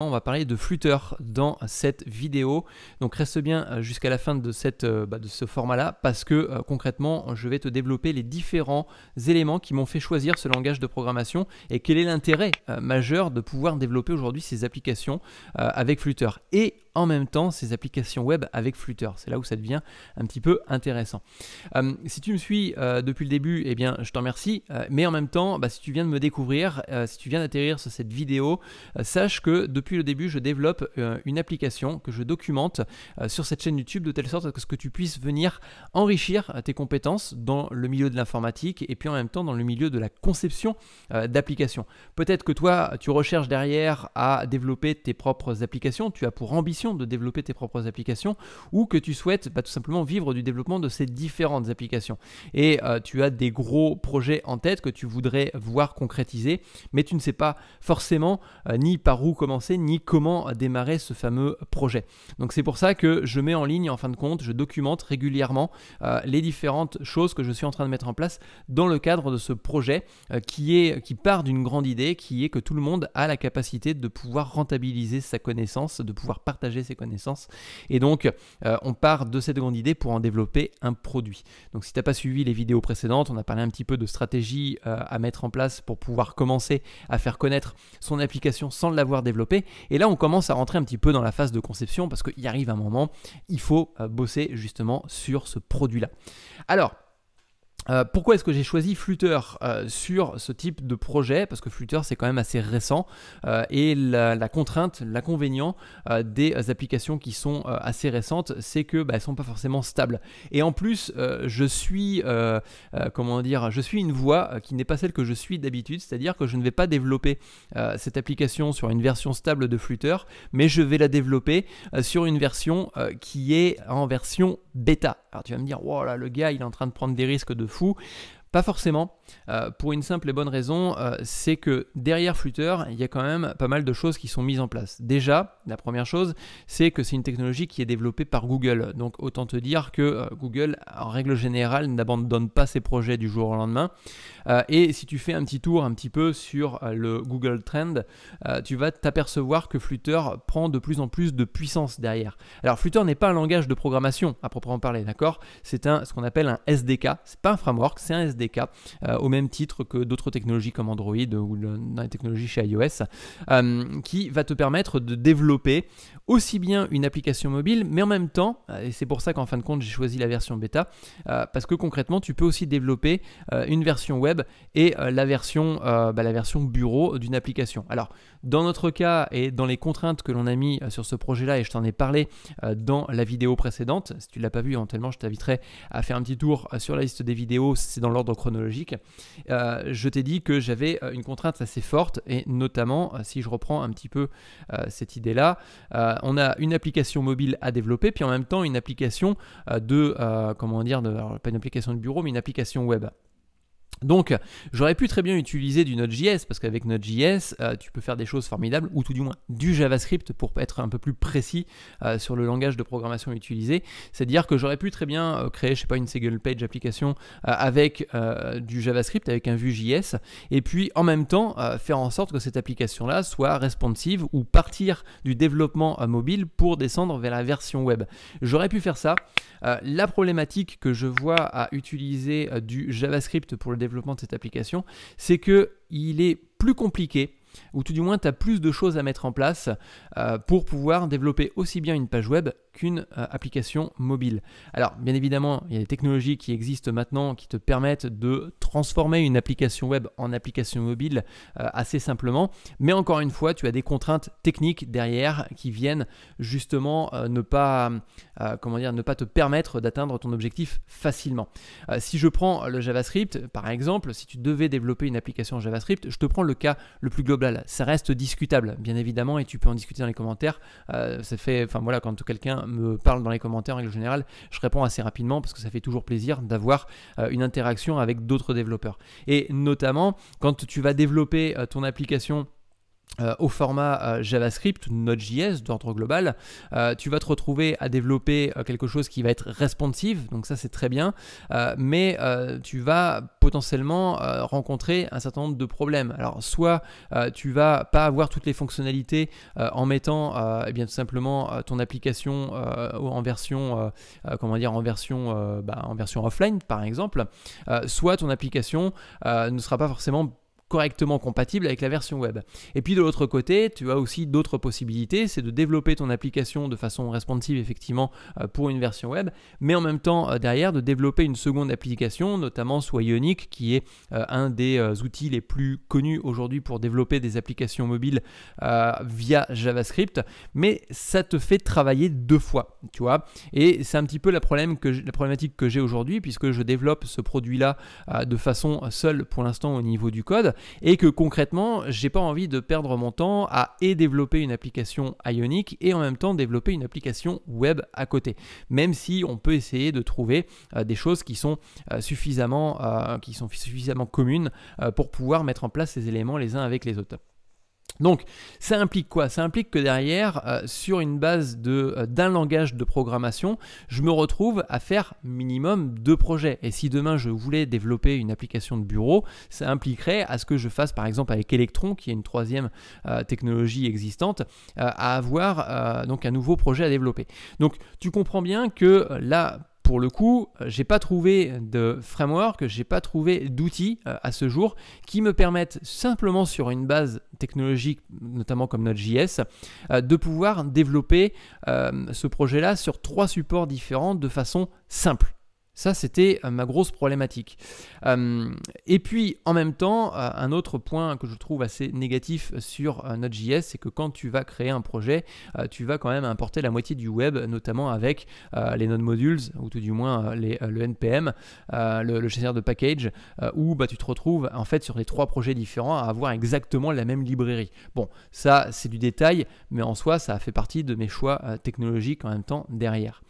On va parler de Flutter dans cette vidéo. Donc reste bien euh, jusqu'à la fin de, cette, euh, bah, de ce format-là parce que euh, concrètement, je vais te développer les différents éléments qui m'ont fait choisir ce langage de programmation et quel est l'intérêt majeur de pouvoir développer aujourd'hui ces applications avec Flutter. Et en même temps ces applications web avec Flutter. C'est là où ça devient un petit peu intéressant. Euh, si tu me suis euh, depuis le début, eh bien, je t'en remercie. Euh, mais en même temps, bah, si tu viens de me découvrir, si tu viens d'atterrir sur cette vidéo, sache que depuis le début, je développe une application que je documente sur cette chaîne YouTube de telle sorte à ce que tu puisses venir enrichir tes compétences dans le milieu de l'informatique et puis en même temps dans le milieu de la conception d'applications. Peut-être que toi, tu recherches derrière à développer tes propres applications, tu as pour ambition de développer tes propres applications ou que tu souhaites bah, tout simplement vivre du développement de ces différentes applications. Et euh, tu as des gros projets en tête que tu voudrais voir concrétiser, mais tu ne sais pas forcément euh, ni par où commencer, ni comment euh, démarrer ce fameux projet. Donc c'est pour ça que je mets en ligne, en fin de compte, je documente régulièrement les différentes choses que je suis en train de mettre en place dans le cadre de ce projet qui, est, qui part d'une grande idée, qui est que tout le monde a la capacité de pouvoir rentabiliser sa connaissance, de pouvoir partager ses connaissances. Et donc, euh, on part de cette grande idée pour en développer un produit. Donc, si tu n'as pas suivi les vidéos précédentes, on a parlé un petit peu de stratégie euh, à mettre en place pour pouvoir commencer à faire connaître son application sans l'avoir développée. Et là, on commence à rentrer un petit peu dans la phase de conception parce qu'il arrive un moment, il faut euh, bosser justement sur ce produit-là. Alors, euh, pourquoi est-ce que j'ai choisi Flutter euh, sur ce type de projet Parce que Flutter c'est quand même assez récent euh, et la, contrainte, l'inconvénient des applications qui sont assez récentes, c'est qu'elles bah, ne sont pas forcément stables. Et en plus, je suis comment dire, je suis une voix qui n'est pas celle que je suis d'habitude, c'est-à-dire que je ne vais pas développer cette application sur une version stable de Flutter, mais je vais la développer sur une version qui est en version bêta. Alors tu vas me dire, oh là, le gars, il est en train de prendre des risques de fou. Pas forcément, euh, pour une simple et bonne raison, euh, c'est que derrière Flutter, il y a quand même pas mal de choses qui sont mises en place. Déjà, la première chose, c'est que c'est une technologie qui est développée par Google. Donc autant te dire que euh, Google, en règle générale, n'abandonne pas ses projets du jour au lendemain. et si tu fais un petit tour un petit peu sur le Google Trend, tu vas t'apercevoir que Flutter prend de plus en plus de puissance derrière. Alors Flutter n'est pas un langage de programmation à proprement parler, d'accord C'est ce qu'on appelle un SDK. C'est pas un framework, c'est un SDK des euh, cas, au même titre que d'autres technologies comme Android ou dans les technologies chez iOS, euh, qui va te permettre de développer aussi bien une application mobile, mais en même temps, et c'est pour ça qu'en fin de compte j'ai choisi la version bêta, euh, parce que concrètement tu peux aussi développer une version web et la version, bah, la version bureau d'une application. Alors dans notre cas et dans les contraintes que l'on a mis euh, sur ce projet-là, et je t'en ai parlé euh, dans la vidéo précédente, si tu ne l'as pas vu, éventuellement je t'inviterai à faire un petit tour euh, sur la liste des vidéos, c'est dans l'ordre chronologique, je t'ai dit que j'avais une contrainte assez forte, et notamment, si je reprends un petit peu cette idée-là, on a une application mobile à développer, puis en même temps une application de, comment dire, de, pas une application de bureau, mais une application web. Donc, j'aurais pu très bien utiliser du Node.js, parce qu'avec Node.js, euh, tu peux faire des choses formidables, ou tout du moins du JavaScript, pour être un peu plus précis euh, sur le langage de programmation utilisé. C'est-à-dire que j'aurais pu très bien euh, créer, je sais pas, une single page application avec du JavaScript, avec un Vue.js, et puis en même temps faire en sorte que cette application-là soit responsive ou partir du développement mobile pour descendre vers la version web. J'aurais pu faire ça. la problématique que je vois à utiliser du JavaScript pour le développement de cette application, c'est que il est plus compliqué ou tout du moins tu as plus de choses à mettre en place euh, pour pouvoir développer aussi bien une page web euh, application mobile. Alors, bien évidemment, il y a des technologies qui existent maintenant qui te permettent de transformer une application web en application mobile euh, assez simplement, mais encore une fois, tu as des contraintes techniques derrière qui viennent justement euh, ne pas comment dire ne pas te permettre d'atteindre ton objectif facilement. si je prends le JavaScript par exemple, si tu devais développer une application en JavaScript, je te prends le cas le plus global. Ça reste discutable, bien évidemment, et tu peux en discuter dans les commentaires. ça fait, enfin voilà, quand quelqu'un me parle dans les commentaires en règle générale, je réponds assez rapidement parce que ça fait toujours plaisir d'avoir euh, une interaction avec d'autres développeurs. Et notamment, quand tu vas développer euh, ton application euh, au format euh, JavaScript, Node.js d'ordre global, euh, tu vas te retrouver à développer quelque chose qui va être responsive, donc ça c'est très bien, mais tu vas potentiellement rencontrer un certain nombre de problèmes. Alors soit tu vas pas avoir toutes les fonctionnalités en mettant eh bien tout simplement ton application en version comment dire en version bah, en version offline par exemple, soit ton application ne sera pas forcément correctement compatible avec la version web. Et puis de l'autre côté, tu as aussi d'autres possibilités, c'est de développer ton application de façon responsive effectivement euh, pour une version web, mais en même temps euh, derrière de développer une seconde application, notamment soit qui est euh, un des outils les plus connus aujourd'hui pour développer des applications mobiles via JavaScript, mais ça te fait travailler deux fois, tu vois. Et c'est un petit peu problème que la problématique que j'ai aujourd'hui puisque je développe ce produit-là de façon seule pour l'instant au niveau du code et que concrètement, j'ai pas envie de perdre mon temps à et développer une application Ionic et en même temps développer une application web à côté. Même si on peut essayer de trouver euh, des choses qui sont euh, euh, qui sont suffisamment communes pour pouvoir mettre en place ces éléments les uns avec les autres. Donc, ça implique quoi Ça implique que derrière, euh, sur une base euh, d'un langage de programmation, je me retrouve à faire minimum deux projets. Et si demain je voulais développer une application de bureau, ça impliquerait à ce que je fasse, par exemple, avec Electron, qui est une troisième euh, technologie existante, à avoir donc un nouveau projet à développer. Donc, tu comprends bien que là, pour le coup, euh, j'ai pas trouvé de framework, j'ai pas trouvé d'outils euh, à ce jour qui me permettent simplement sur une base technologique, notamment comme Node.js, euh, de pouvoir développer ce projet-là sur trois supports différents de façon simple. Ça, c'était euh, ma grosse problématique. Euh, et puis, en même temps, euh, un autre point que je trouve assez négatif sur Node.js, c'est que quand tu vas créer un projet, tu vas quand même importer la moitié du web, notamment avec les Node Modules, ou tout du moins le NPM, le, chasseur gestionnaire de package, où bah, tu te retrouves en fait sur les trois projets différents à avoir exactement la même librairie. Bon, ça, c'est du détail, mais en soi, ça fait partie de mes choix technologiques en même temps derrière.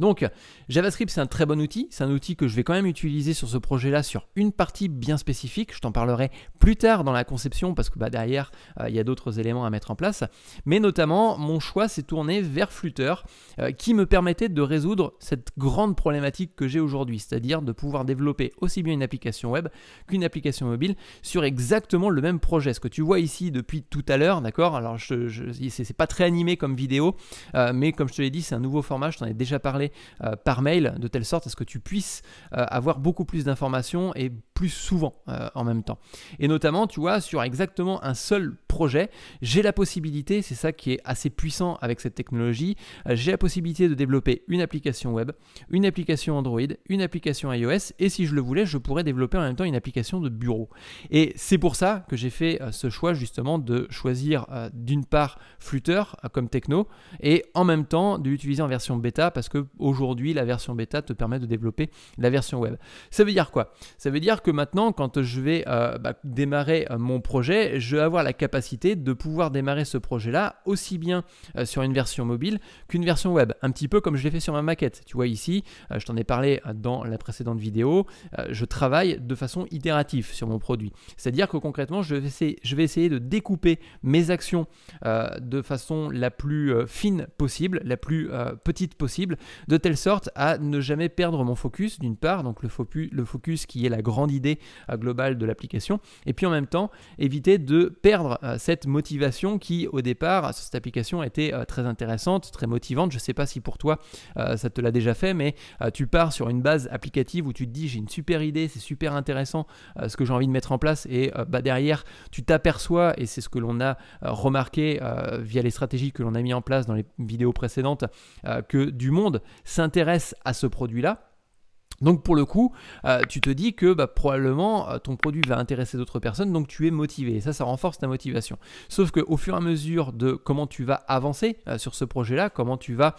Donc JavaScript c'est un très bon outil, c'est un outil que je vais quand même utiliser sur ce projet-là sur une partie bien spécifique, je t'en parlerai plus tard dans la conception parce que bah, derrière euh, il y a d'autres éléments à mettre en place, mais notamment mon choix s'est tourné vers Flutter euh, qui me permettait de résoudre cette grande problématique que j'ai aujourd'hui, c'est-à-dire de pouvoir développer aussi bien une application web qu'une application mobile sur exactement le même projet. Ce que tu vois ici depuis tout à l'heure, d'accord Alors je, je c'est pas très animé comme vidéo, euh, mais comme je te l'ai dit c'est un nouveau format, je t'en ai déjà parlé euh, par mail de telle sorte à ce que tu puisses euh, avoir beaucoup plus d'informations et plus souvent euh, en même temps. Et notamment, tu vois, sur exactement un seul projet, j'ai la possibilité, c'est ça qui est assez puissant avec cette technologie, j'ai la possibilité de développer une application web, une application Android, une application iOS et si je le voulais, je pourrais développer en même temps une application de bureau. Et c'est pour ça que j'ai fait ce choix justement de choisir d'une part Flutter comme techno et en même temps de l'utiliser en version bêta parce que Aujourd'hui, la version bêta te permet de développer la version web. Ça veut dire quoi Ça veut dire que maintenant, quand je vais euh, bah, démarrer euh, mon projet, je vais avoir la capacité de pouvoir démarrer ce projet-là aussi bien euh, sur une version mobile qu'une version web. Un petit peu comme je l'ai fait sur ma maquette. Tu vois ici, je t'en ai parlé dans la précédente vidéo, je travaille de façon itérative sur mon produit. C'est-à-dire que concrètement, je vais essayer de découper mes actions de façon la plus fine possible, la plus petite possible, de telle sorte à ne jamais perdre mon focus, d'une part, donc le focus, qui est la grande idée euh, globale de l'application, et puis en même temps, éviter de perdre euh, cette motivation qui, au départ, cette application était été euh, très intéressante, très motivante. Je ne sais pas si pour toi, ça te l'a déjà fait, mais tu pars sur une base applicative où tu te dis, j'ai une super idée, c'est super intéressant ce que j'ai envie de mettre en place, et bah, derrière, tu t'aperçois, et c'est ce que l'on a remarqué via les stratégies que l'on a mis en place dans les vidéos précédentes, que du monde s'intéresse à ce produit-là. Donc pour le coup, euh, tu te dis que bah, probablement euh, ton produit va intéresser d'autres personnes, donc tu es motivé. Et ça, ça renforce ta motivation. Sauf qu'au fur et à mesure de comment tu vas avancer euh, sur ce projet-là, comment tu vas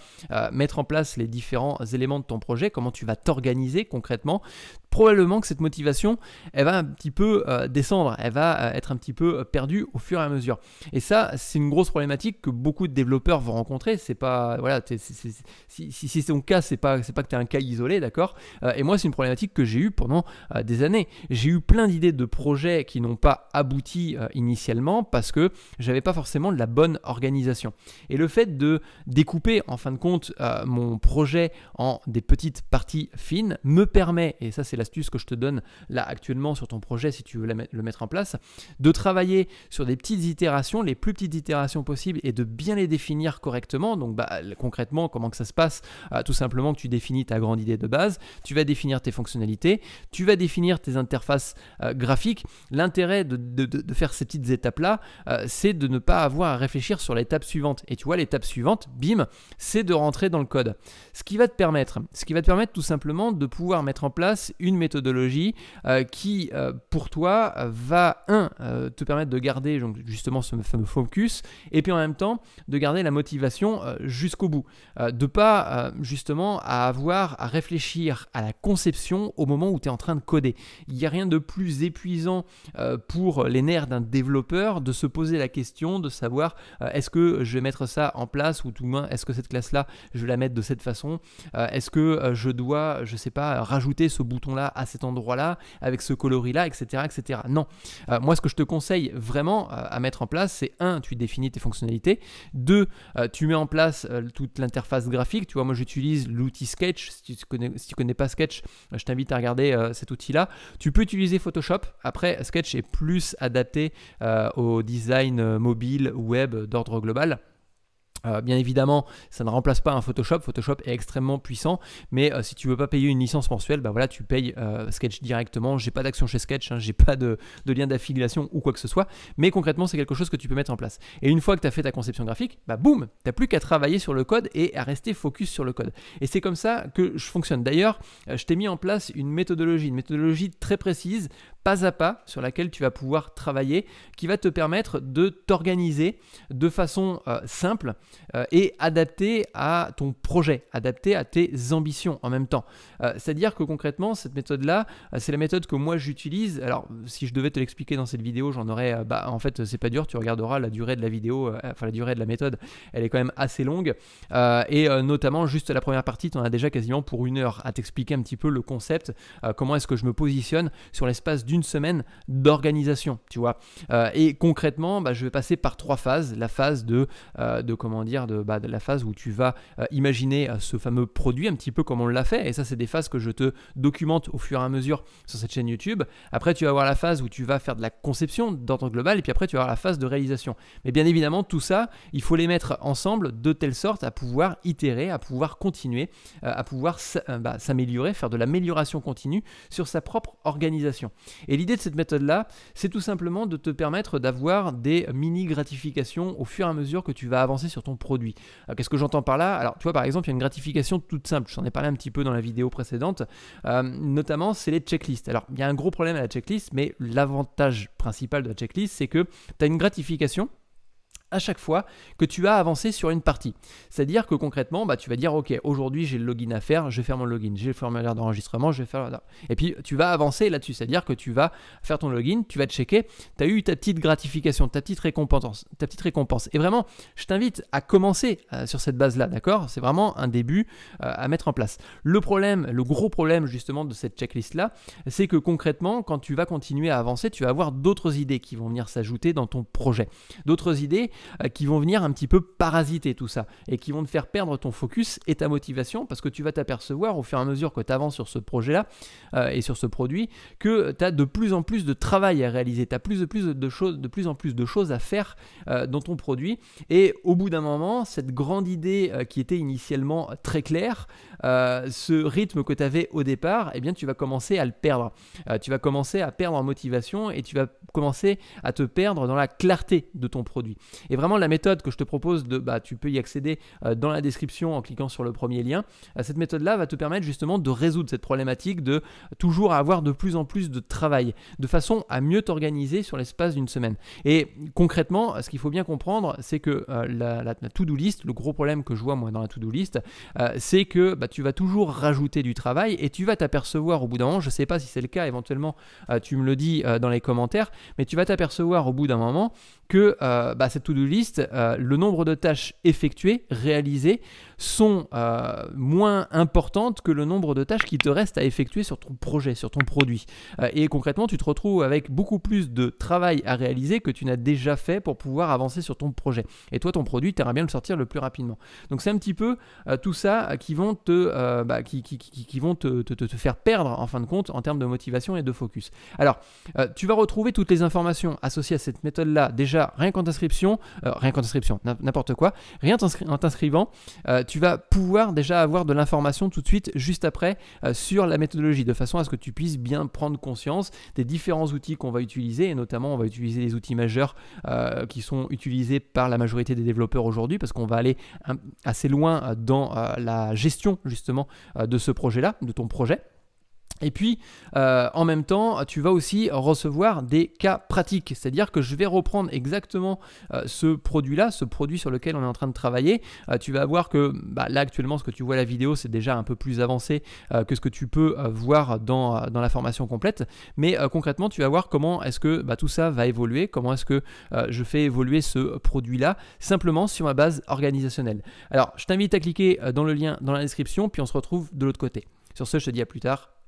mettre en place les différents éléments de ton projet, comment tu vas t'organiser concrètement, probablement que cette motivation, elle va un petit peu euh, descendre, elle va euh, être un petit peu euh, perdue au fur et à mesure. Et ça, c'est une grosse problématique que beaucoup de développeurs vont rencontrer. C'est pas, voilà, si, c'est ton cas, c'est pas, c'est pas que tu es un cas isolé, d'accord Et moi, c'est une problématique que j'ai eue pendant des années. J'ai eu plein d'idées de projets qui n'ont pas abouti initialement parce que j'avais pas forcément de la bonne organisation. Et le fait de découper, en fin de compte, mon projet en des petites parties fines me permet, et ça c'est l'astuce que je te donne là actuellement sur ton projet si tu veux le mettre en place, de travailler sur des petites itérations, les plus petites itérations possibles et de bien les définir correctement. Donc bah, concrètement, comment que ça se passe ah, Tout simplement que tu définis ta grande idée de base, tu vas définir tes fonctionnalités, tu vas définir tes interfaces euh, graphiques. L'intérêt de, faire ces petites étapes-là, euh, c'est de ne pas avoir à réfléchir sur l'étape suivante. Et tu vois, l'étape suivante, bim, c'est de rentrer dans le code. Ce qui va te permettre, ce qui va te permettre tout simplement de pouvoir mettre en place une une méthodologie euh, qui, euh, pour toi, va, un, euh, te permettre de garder donc, justement ce fameux focus, et puis en même temps, de garder la motivation jusqu'au bout. de pas, justement, à avoir à réfléchir à la conception au moment où tu es en train de coder. Il n'y a rien de plus épuisant pour les nerfs d'un développeur de se poser la question de savoir est-ce que je vais mettre ça en place ou tout moins est-ce que cette classe-là, je vais la mettre de cette façon Est-ce que je dois, je sais pas, rajouter ce bouton-là à cet endroit-là, avec ce coloris-là, etc., etc. Non. Euh, moi, ce que je te conseille vraiment euh, à mettre en place, c'est un, tu définis tes fonctionnalités. 2 euh, tu mets en place toute l'interface graphique. Tu vois, moi, j'utilise l'outil Sketch. Si tu connais, si tu connais pas Sketch, je t'invite à regarder cet outil-là. Tu peux utiliser Photoshop. Après, Sketch est plus adapté au design mobile, web, d'ordre global. Euh, bien évidemment, ça ne remplace pas un Photoshop. Photoshop est extrêmement puissant, mais euh, si tu veux pas payer une licence mensuelle, bah voilà, tu payes euh, Sketch directement. J'ai pas d'action chez Sketch, hein, j'ai pas de, lien d'affiliation ou quoi que ce soit. Mais concrètement, c'est quelque chose que tu peux mettre en place. Et une fois que tu as fait ta conception graphique, bah boum, t'as plus qu'à travailler sur le code et à rester focus sur le code. Et c'est comme ça que je fonctionne. D'ailleurs, je t'ai mis en place une méthodologie, une méthodologie très précise pas à pas sur laquelle tu vas pouvoir travailler, qui va te permettre de t'organiser de façon euh, simple euh, et adaptée à ton projet, adaptée à tes ambitions en même temps. Euh, c'est-à-dire que concrètement, cette méthode-là, c'est la méthode que moi j'utilise. Alors, si je devais te l'expliquer dans cette vidéo, j'en aurais. bah, en fait, c'est pas dur. Tu regarderas la durée de la vidéo, enfin la durée de la méthode, elle est quand même assez longue. et notamment, juste la première partie, tu en as déjà quasiment pour une heure à t'expliquer un petit peu le concept, comment est-ce que je me positionne sur l'espace du une semaine d'organisation, tu vois. Euh, et concrètement, bah, je vais passer par trois phases. La phase de, euh, de comment dire, bah, de, la phase où tu vas euh, imaginer ce fameux produit, un petit peu comme on l'a fait. Et ça, c'est des phases que je te documente au fur et à mesure sur cette chaîne YouTube. Après, tu vas avoir la phase où tu vas faire de la conception d'ordre global, et puis après, tu vas avoir la phase de réalisation. Mais bien évidemment, tout ça, il faut les mettre ensemble de telle sorte à pouvoir itérer, à pouvoir continuer, à pouvoir bah, s'améliorer, faire de l'amélioration continue sur sa propre organisation. Et l'idée de cette méthode-là, c'est tout simplement de te permettre d'avoir des mini-gratifications au fur et à mesure que tu vas avancer sur ton produit. Euh, qu'est-ce que j'entends par là Alors, tu vois, par exemple, il y a une gratification toute simple, j'en ai parlé un petit peu dans la vidéo précédente, euh, notamment c'est les checklists. Alors, il y a un gros problème à la checklist, mais l'avantage principal de la checklist, c'est que tu as une gratification à chaque fois que tu as avancé sur une partie. C'est-à-dire que concrètement, bah, tu vas dire, OK, aujourd'hui j'ai le login à faire, je vais faire mon login, j'ai le formulaire d'enregistrement, je vais faire... Et puis tu vas avancer là-dessus, c'est-à-dire que tu vas faire ton login, tu vas checker, tu as eu ta petite gratification, ta petite récompense. Ta petite récompense. Et vraiment, je t'invite à commencer euh, sur cette base-là, d'accord C'est vraiment un début euh, à mettre en place. Le problème, le gros problème justement de cette checklist-là, c'est que concrètement, quand tu vas continuer à avancer, tu vas avoir d'autres idées qui vont venir s'ajouter dans ton projet. D'autres idées euh, qui vont venir un petit peu parasiter tout ça et qui vont te faire perdre ton focus et ta motivation parce que tu vas t'apercevoir au fur et à mesure que tu avances sur ce projet-là euh, et sur ce produit que tu as de plus en plus de travail à réaliser, tu as plus de plus de choses, de plus en plus de choses à faire euh, dans ton produit et au bout d'un moment, cette grande idée qui était initialement très claire, ce rythme que tu avais au départ, eh bien tu vas commencer à le perdre. tu vas commencer à perdre en motivation et tu vas commencer à te perdre dans la clarté de ton produit. Et vraiment, la méthode que je te propose, de, bah, tu peux y accéder euh, dans la description en cliquant sur le premier lien. Euh, cette méthode-là va te permettre justement de résoudre cette problématique de toujours avoir de plus en plus de travail, de façon à mieux t'organiser sur l'espace d'une semaine. Et concrètement, ce qu'il faut bien comprendre, c'est que euh, la, to-do list, le gros problème que je vois moi dans la to-do list, c'est que bah, tu vas toujours rajouter du travail et tu vas t'apercevoir au bout d'un moment, je ne sais pas si c'est le cas, éventuellement tu me le dis dans les commentaires, mais tu vas t'apercevoir au bout d'un moment que bah, cette to-do liste, euh, le nombre de tâches effectuées, réalisées, sont euh, moins importantes que le nombre de tâches qui te restent à effectuer sur ton projet, sur ton produit. Euh, et concrètement, tu te retrouves avec beaucoup plus de travail à réaliser que tu n'as déjà fait pour pouvoir avancer sur ton projet. Et toi, ton produit, tu bien le sortir le plus rapidement. Donc c'est un petit peu tout ça qui vont, te, bah, qui, qui, qui, vont te, te, te, faire perdre, en fin de compte, en termes de motivation et de focus. Alors, tu vas retrouver toutes les informations associées à cette méthode-là déjà rien qu'en inscription euh, rien qu'en inscription, n'importe quoi, rien en t'inscrivant, euh, tu vas pouvoir déjà avoir de l'information tout de suite, juste après, euh, sur la méthodologie, de façon à ce que tu puisses bien prendre conscience des différents outils qu'on va utiliser, et notamment on va utiliser les outils majeurs qui sont utilisés par la majorité des développeurs aujourd'hui, parce qu'on va aller assez loin dans la gestion justement de ce projet-là, de ton projet. Et puis, euh, en même temps, tu vas aussi recevoir des cas pratiques. C'est-à-dire que je vais reprendre exactement euh, ce produit-là, ce produit sur lequel on est en train de travailler. Euh, tu vas voir que bah, là, actuellement, ce que tu vois à la vidéo, c'est déjà un peu plus avancé que ce que tu peux voir dans, la formation complète. Mais concrètement, tu vas voir comment est-ce que bah, tout ça va évoluer, comment est-ce que je fais évoluer ce produit-là, simplement sur ma base organisationnelle. Alors, je t'invite à cliquer dans le lien dans la description, puis on se retrouve de l'autre côté. Sur ce, je te dis à plus tard.